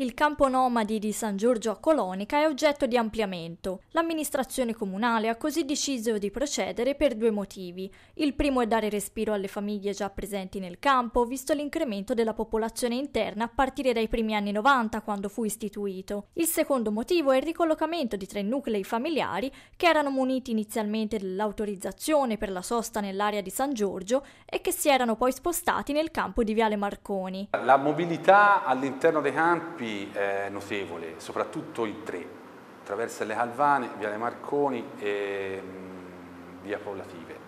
Il campo nomadi di San Giorgio a Colonica è oggetto di ampliamento. L'amministrazione comunale ha così deciso di procedere per due motivi. Il primo è dare respiro alle famiglie già presenti nel campo, visto l'incremento della popolazione interna a partire dai primi anni 90 quando fu istituito. Il secondo motivo è il ricollocamento di tre nuclei familiari che erano muniti inizialmente dell'autorizzazione per la sosta nell'area di San Giorgio e che si erano poi spostati nel campo di Viale Marconi. La mobilità all'interno dei campi Napoli è eh, notevole, soprattutto il 3, attraverso le Calvane, via Le Marconi e mh, mm, via Pollative.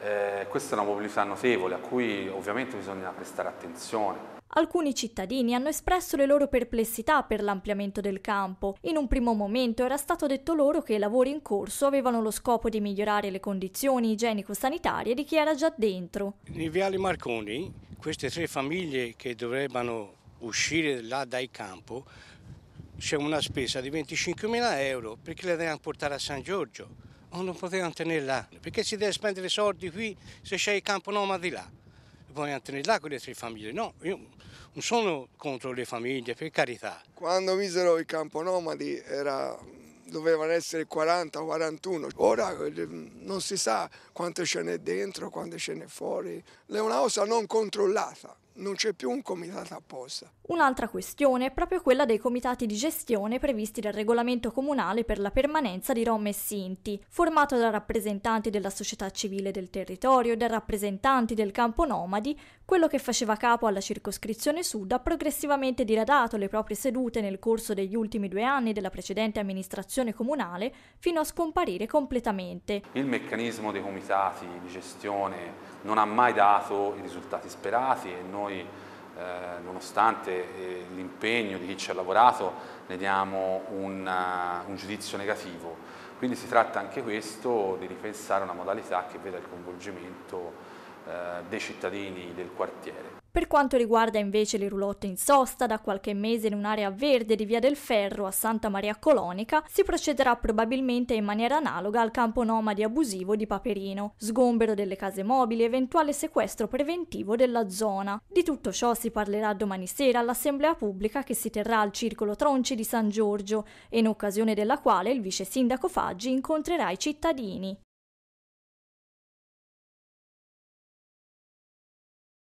Eh, questa è una mobilità notevole a cui ovviamente bisogna prestare attenzione. Alcuni cittadini hanno espresso le loro perplessità per l'ampliamento del campo. In un primo momento era stato detto loro che i lavori in corso avevano lo scopo di migliorare le condizioni igienico-sanitarie di chi era già dentro. In Viale Marconi queste tre famiglie che dovrebbero uscire là dai campo c'è una spesa di 25.000 euro perché le devono portare a San Giorgio o non potevano tenere là perché si deve spendere soldi qui se c'è il campo noma di là vogliono tenere là quelle tre famiglie no io non sono contro le famiglie per carità quando misero il campo nomadi era dovevano essere 40 o 41, ora ehm, non si sa quanto ce n'è dentro, quanto ce n'è fuori, è una cosa non controllata non c'è più un comitato apposta. Un'altra questione è proprio quella dei comitati di gestione previsti dal regolamento comunale per la permanenza di Rom e Sinti, formato da rappresentanti della società civile del territorio e da rappresentanti del campo nomadi, quello che faceva capo alla circoscrizione sud ha progressivamente diradato le proprie sedute nel corso degli ultimi due anni della precedente amministrazione comunale fino a scomparire completamente. Il meccanismo dei comitati di gestione non ha mai dato i risultati sperati e non noi, eh, nonostante eh, l'impegno di chi ci ha lavorato, ne diamo un, uh, un giudizio negativo. Quindi si tratta anche questo di ripensare una modalità che veda il coinvolgimento eh, dei cittadini del quartiere. Per quanto riguarda invece le roulotte in sosta, da qualche mese in un'area verde di Via del Ferro a Santa Maria Colonica, si procederà probabilmente in maniera analoga al campo nomadi abusivo di Paperino, sgombero delle case mobili, eventuale sequestro preventivo della zona. Di tutto ciò si parlerà domani sera all'assemblea pubblica che si terrà al Circolo Tronci di San Giorgio, in occasione della quale il vice sindaco Faggi incontrerà i cittadini.